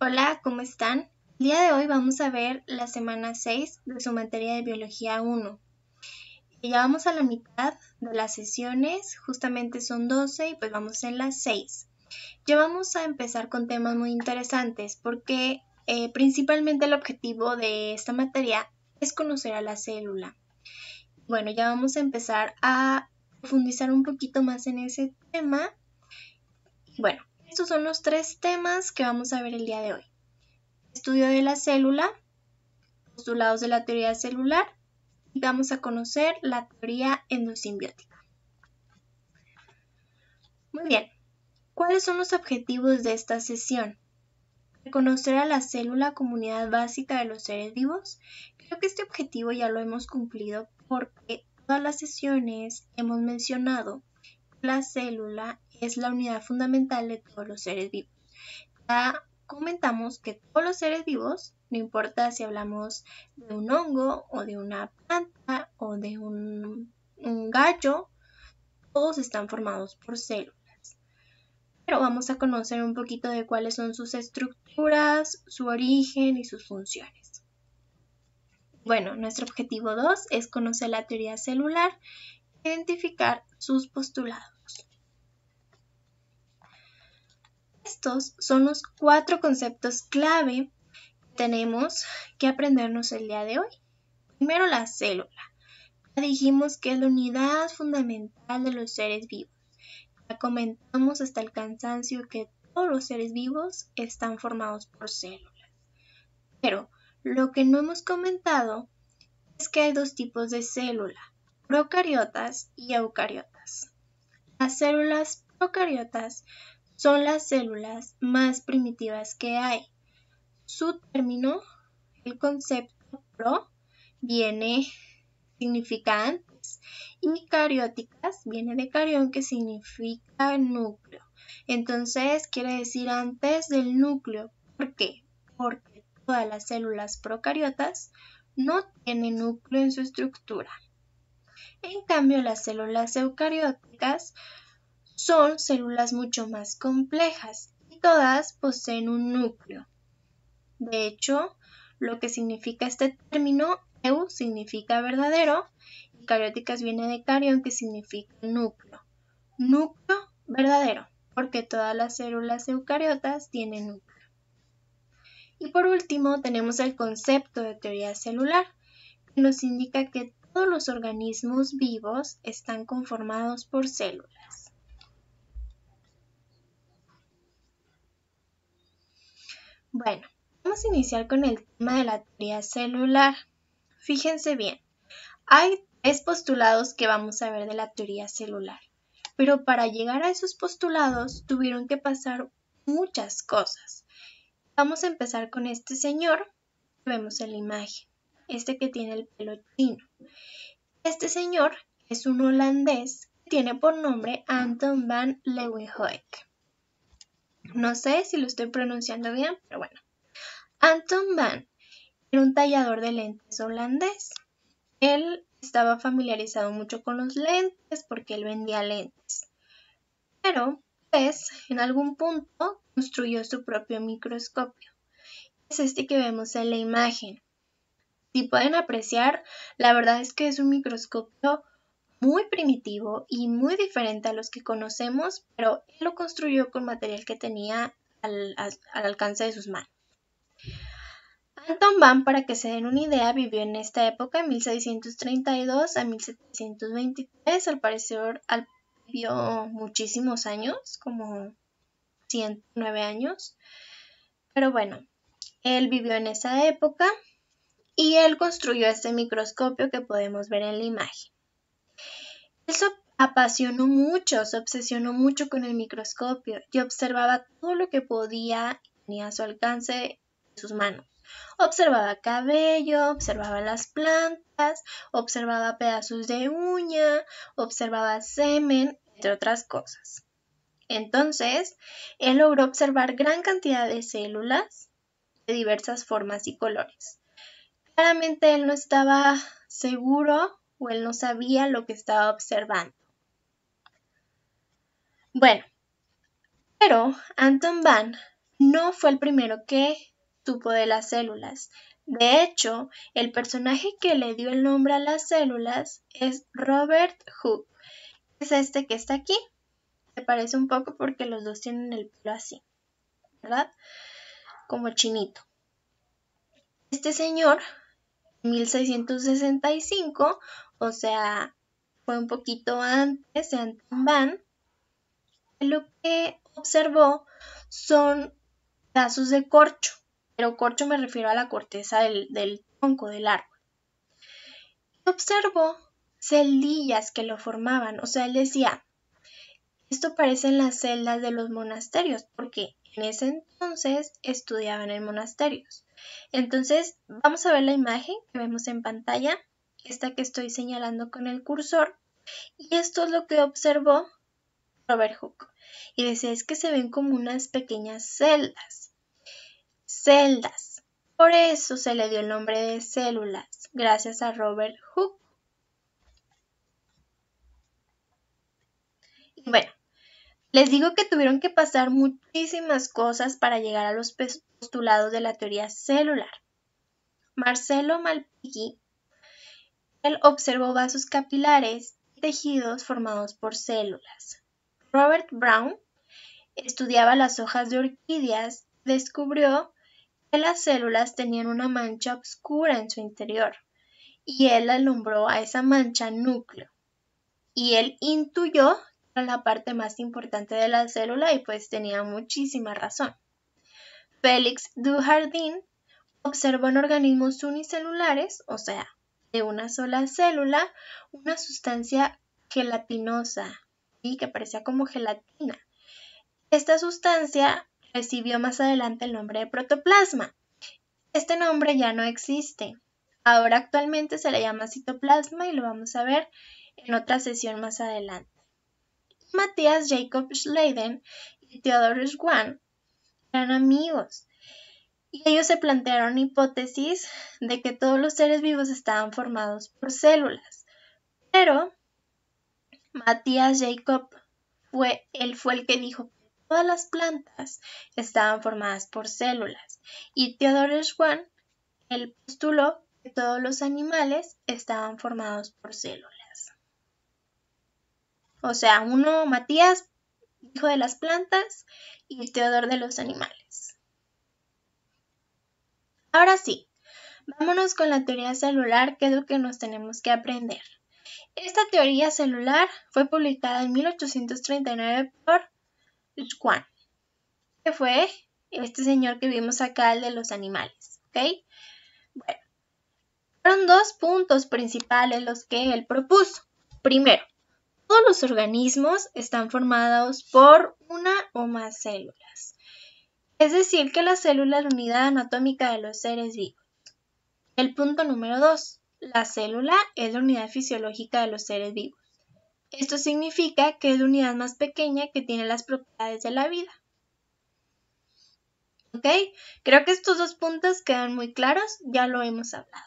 Hola, ¿cómo están? El día de hoy vamos a ver la semana 6 de su materia de Biología 1. ya vamos a la mitad de las sesiones, justamente son 12 y pues vamos en las 6. Ya vamos a empezar con temas muy interesantes porque eh, principalmente el objetivo de esta materia es conocer a la célula. Bueno, ya vamos a empezar a profundizar un poquito más en ese tema. Bueno, estos son los tres temas que vamos a ver el día de hoy. Estudio de la célula, postulados de la teoría celular y vamos a conocer la teoría endosimbiótica. Muy bien, ¿cuáles son los objetivos de esta sesión? Reconocer a la célula como unidad básica de los seres vivos. Creo que este objetivo ya lo hemos cumplido porque todas las sesiones hemos mencionado la célula es la unidad fundamental de todos los seres vivos. Ya comentamos que todos los seres vivos, no importa si hablamos de un hongo o de una planta o de un, gallo, todos están formados por células. Pero vamos a conocer un poquito de cuáles son sus estructuras, su origen y sus funciones. Bueno, nuestro objetivo 2 es conocer la teoría celular, identificar sus postulados. Estos son los cuatro conceptos clave que tenemos que aprendernos el día de hoy. Primero, la célula. Ya dijimos que es la unidad fundamental de los seres vivos. Ya comentamos hasta el cansancio que todos los seres vivos están formados por células. Pero lo que no hemos comentado es que hay dos tipos de célula, procariotas y eucariotas. Las células procariotas son las células más primitivas que hay. Su término, el concepto pro, viene significantes y carióticas viene de carión que significa núcleo. Entonces quiere decir antes del núcleo. ¿Por qué? Porque todas las células procariotas no tienen núcleo en su estructura. En cambio, las células eucarióticas son células mucho más complejas y todas poseen un núcleo. De hecho, lo que significa este término, eu significa verdadero y carióticas viene de carión que significa núcleo. Núcleo verdadero, porque todas las células eucariotas tienen núcleo. Y por último, tenemos el concepto de teoría celular, que nos indica que todos los organismos vivos están conformados por células. Bueno, vamos a iniciar con el tema de la teoría celular. Fíjense bien, hay tres postulados que vamos a ver de la teoría celular, pero para llegar a esos postulados tuvieron que pasar muchas cosas. Vamos a empezar con este señor que vemos en la imagen, este que tiene el pelo chino. Este señor es un holandés que tiene por nombre Anton van Leeuwenhoek. No sé si lo estoy pronunciando bien, pero bueno. Anton Van era un tallador de lentes holandés. Él estaba familiarizado mucho con los lentes porque él vendía lentes. Pero, pues, en algún punto construyó su propio microscopio. Es este que vemos en la imagen. Si pueden apreciar, la verdad es que es un microscopio muy primitivo y muy diferente a los que conocemos, pero él lo construyó con material que tenía al, alcance de sus manos. Anton Van, para que se den una idea, vivió en esta época, 1632 a 1723, al parecer al, vivió muchísimos años, como 109 años, pero bueno, él vivió en esa época y él construyó este microscopio que podemos ver en la imagen. Eso apasionó mucho, se obsesionó mucho con el microscopio y observaba todo lo que podía y tenía a su alcance en sus manos. Observaba cabello, observaba las plantas, observaba pedazos de uña, observaba semen, entre otras cosas. Entonces, él logró observar gran cantidad de células de diversas formas y colores. Claramente él no estaba seguro él no sabía lo que estaba observando. Bueno, pero Anton Van no fue el primero que supo de las células. De hecho, el personaje que le dio el nombre a las células es Robert Hooke. Es este que está aquí. Se parece un poco porque los dos tienen el pelo así, ¿verdad? Como chinito. Este señor, en 1665, o sea, fue un poquito antes de van, Lo que observó son pedazos de corcho, pero corcho me refiero a la corteza del, tronco del árbol. Observó celdillas que lo formaban, o sea, él decía, esto parecen las celdas de los monasterios, porque en ese entonces estudiaban en monasterios. Entonces, vamos a ver la imagen que vemos en pantalla esta que estoy señalando con el cursor. Y esto es lo que observó Robert Hooke. Y decía, es que se ven como unas pequeñas celdas. Celdas. Por eso se le dio el nombre de células, gracias a Robert Hooke. Y bueno, les digo que tuvieron que pasar muchísimas cosas para llegar a los postulados de la teoría celular. Marcelo Malpighi él observó vasos capilares y tejidos formados por células. Robert Brown estudiaba las hojas de orquídeas y descubrió que las células tenían una mancha oscura en su interior y él alumbró a esa mancha núcleo. Y él intuyó que era la parte más importante de la célula y pues tenía muchísima razón. Félix Dujardin observó en organismos unicelulares, o sea, de una sola célula una sustancia gelatinosa y que parecía como gelatina. Esta sustancia recibió más adelante el nombre de protoplasma. Este nombre ya no existe. Ahora actualmente se le llama citoplasma y lo vamos a ver en otra sesión más adelante. Matías Jacob Schleiden y Theodore Schwann eran amigos y ellos se plantearon hipótesis de que todos los seres vivos estaban formados por células. Pero Matías Jacob fue, fue el que dijo que todas las plantas estaban formadas por células y Theodore Schwann, él postuló que todos los animales estaban formados por células. O sea, uno, Matías, dijo de las plantas y Theodore de los animales. Ahora sí, vámonos con la teoría celular, que es lo que nos tenemos que aprender. Esta teoría celular fue publicada en 1839 por Schwann, que fue este señor que vimos acá, el de los animales. ¿Ok? Bueno, fueron dos puntos principales los que él propuso. Primero, todos los organismos están formados por una o más células es decir, que la célula es la unidad anatómica de los seres vivos. El punto número 2. La célula es la unidad fisiológica de los seres vivos. Esto significa que es la unidad más pequeña que tiene las propiedades de la vida. ¿Ok? Creo que estos dos puntos quedan muy claros, ya lo hemos hablado.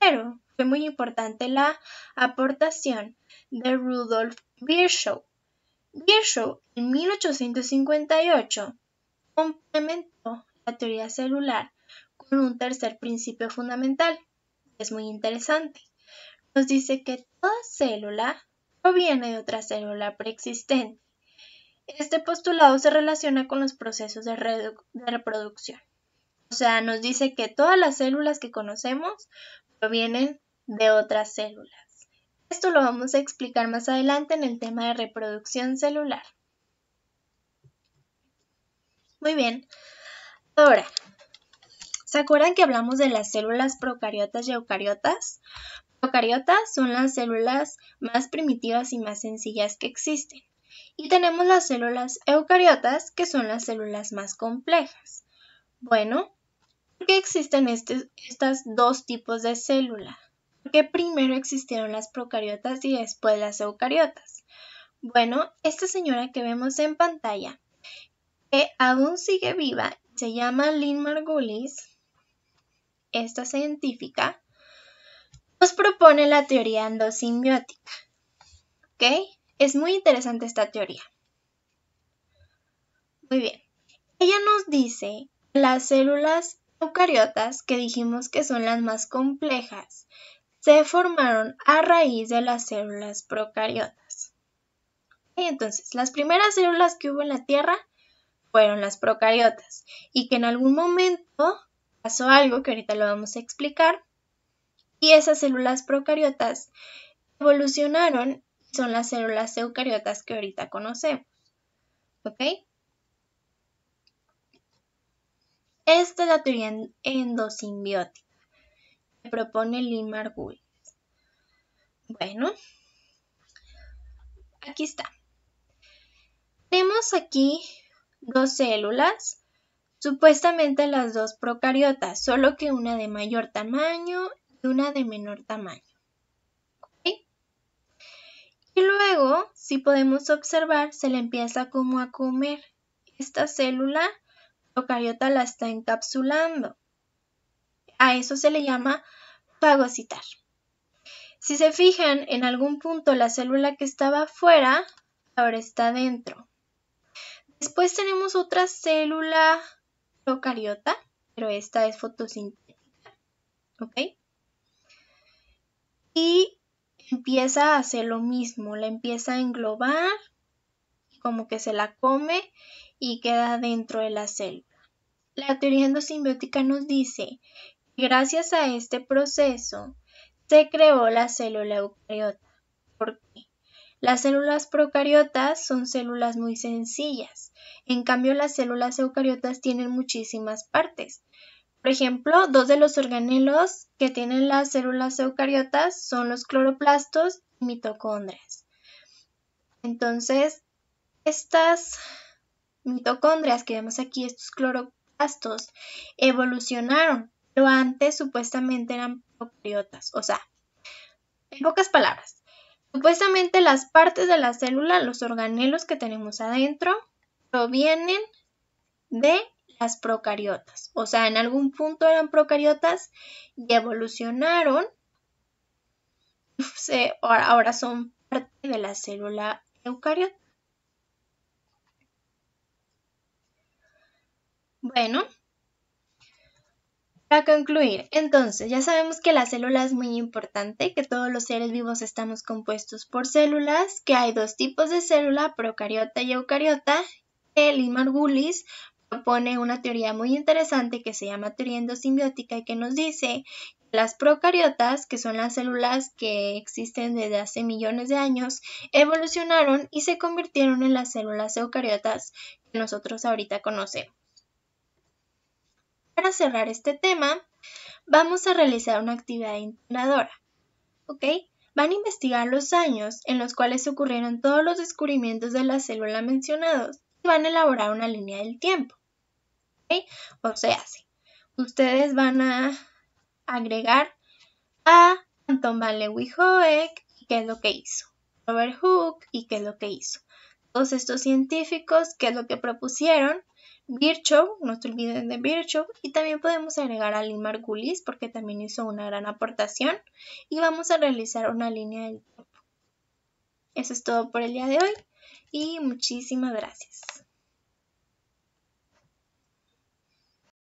Pero fue muy importante la aportación de Rudolf Virchow. Virchow, en 1858, complementó la teoría celular con un tercer principio fundamental, que es muy interesante. Nos dice que toda célula proviene de otra célula preexistente. Este postulado se relaciona con los procesos de, reproducción. O sea, nos dice que todas las células que conocemos provienen de otras células. Esto lo vamos a explicar más adelante en el tema de reproducción celular. Muy bien. Ahora, ¿se acuerdan que hablamos de las células procariotas y eucariotas? Procariotas son las células más primitivas y más sencillas que existen. Y tenemos las células eucariotas, que son las células más complejas. Bueno, ¿por qué existen estos dos tipos de célula? ¿Por qué primero existieron las procariotas y después las eucariotas? Bueno, esta señora que vemos en pantalla aún sigue viva, se llama Lynn Margulis, esta científica, nos propone la teoría endosimbiótica. ¿Ok? Es muy interesante esta teoría. Muy bien. Ella nos dice que las células eucariotas, que dijimos que son las más complejas, se formaron a raíz de las células procariotas. Y entonces, las primeras células que hubo en la Tierra fueron las procariotas y que en algún momento pasó algo que ahorita lo vamos a explicar y esas células procariotas evolucionaron y son las células eucariotas que ahorita conocemos. ¿Ok? Esta es la teoría endosimbiótica que propone Lynn Margulis. Bueno, aquí está. Tenemos aquí dos células, supuestamente las dos procariotas, solo que una de mayor tamaño y una de menor tamaño. Y luego, si podemos observar, se le empieza como a comer. Esta célula procariota la está encapsulando. A eso se le llama fagocitar. Si se fijan, en algún punto la célula que estaba afuera ahora está dentro. Después tenemos otra célula procariota, pero esta es fotosintética, ¿ok? Y empieza a hacer lo mismo, la empieza a englobar, como que se la come y queda dentro de la célula. La teoría endosimbiótica nos dice que gracias a este proceso se creó la célula eucariota. ¿Por qué? Las células procariotas son células muy sencillas. En cambio, las células eucariotas tienen muchísimas partes. Por ejemplo, dos de los organelos que tienen las células eucariotas son los cloroplastos y mitocondrias. Entonces, estas mitocondrias que vemos aquí, estos cloroplastos, evolucionaron, pero antes supuestamente eran procariotas. O sea, en pocas palabras, Supuestamente las partes de la célula, los organelos que tenemos adentro, provienen de las procariotas. O sea, en algún punto eran procariotas y evolucionaron. Se, ahora son parte de la célula eucariota. Bueno, para concluir, entonces ya sabemos que la célula es muy importante, que todos los seres vivos estamos compuestos por células, que hay dos tipos de célula, procariota y eucariota. El Margulis propone una teoría muy interesante que se llama teoría endosimbiótica y que nos dice que las procariotas, que son las células que existen desde hace millones de años, evolucionaron y se convirtieron en las células eucariotas que nosotros ahorita conocemos para cerrar este tema, vamos a realizar una actividad integradora, ¿Ok? Van a investigar los años en los cuales ocurrieron todos los descubrimientos de la célula mencionados y van a elaborar una línea del tiempo. ¿Ok? O sea, hace. ustedes van a agregar a Anton van Leeuwenhoek y qué es lo que hizo, Robert Hooke y qué es lo que hizo, todos estos científicos, qué es lo que propusieron Virchow, no se olviden de Virchow, y también podemos agregar a Lin Margulis porque también hizo una gran aportación y vamos a realizar una línea del tiempo. Eso es todo por el día de hoy y muchísimas gracias.